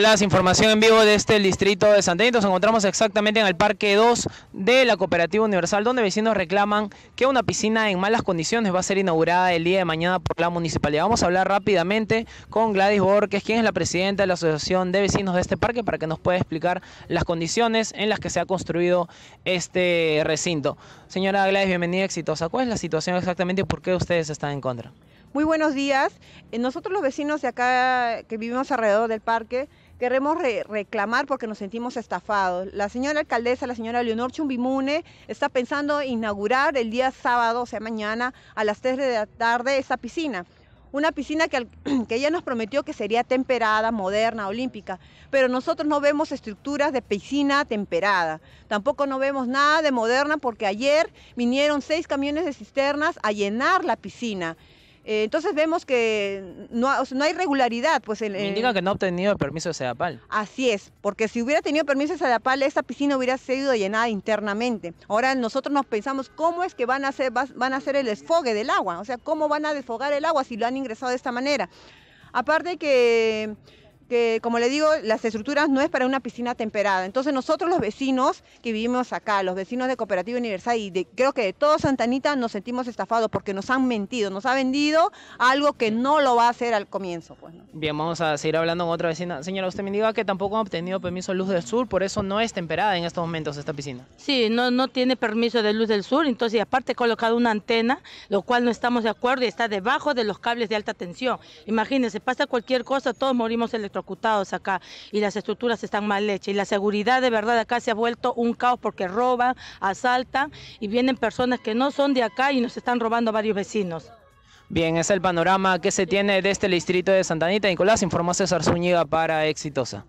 Las información en vivo de este distrito de Santa Nos encontramos exactamente en el Parque 2 de la Cooperativa Universal, donde vecinos reclaman que una piscina en malas condiciones va a ser inaugurada el día de mañana por la municipalidad. Vamos a hablar rápidamente con Gladys Borges, quien es la presidenta de la Asociación de Vecinos de este parque, para que nos pueda explicar las condiciones en las que se ha construido este recinto. Señora Gladys, bienvenida exitosa. ¿Cuál es la situación exactamente y por qué ustedes están en contra? Muy buenos días. Eh, nosotros los vecinos de acá que vivimos alrededor del parque queremos reclamar porque nos sentimos estafados. La señora alcaldesa, la señora Leonor Chumbimune, está pensando inaugurar el día sábado, o sea, mañana, a las 3 de la tarde, esa piscina. Una piscina que, que ella nos prometió que sería temperada, moderna, olímpica, pero nosotros no vemos estructuras de piscina temperada, tampoco no vemos nada de moderna porque ayer vinieron seis camiones de cisternas a llenar la piscina. Eh, entonces vemos que no, no hay regularidad. Pues Me que no ha obtenido el permiso de Sedapal. Así es, porque si hubiera tenido permiso de Sedapal, esta piscina hubiera sido llenada internamente. Ahora nosotros nos pensamos cómo es que van a hacer, van a hacer el desfogue del agua, o sea, cómo van a desfogar el agua si lo han ingresado de esta manera. Aparte que que como le digo, las estructuras no es para una piscina temperada. Entonces nosotros los vecinos que vivimos acá, los vecinos de Cooperativa Universal y de, creo que de todo Santanita nos sentimos estafados porque nos han mentido, nos ha vendido algo que no lo va a hacer al comienzo. Pues, Bien, vamos a seguir hablando con otra vecina. Señora, usted me diga que tampoco ha obtenido permiso de Luz del Sur, por eso no es temperada en estos momentos esta piscina. Sí, no, no tiene permiso de Luz del Sur, entonces aparte he colocado una antena, lo cual no estamos de acuerdo y está debajo de los cables de alta tensión. Imagínense, pasa cualquier cosa, todos morimos electro electrocutados acá y las estructuras están mal hechas y la seguridad de verdad acá se ha vuelto un caos porque roban, asaltan y vienen personas que no son de acá y nos están robando varios vecinos. Bien, es el panorama que se tiene desde este distrito de Santanita. Nicolás, informó César Zúñiga para Exitosa.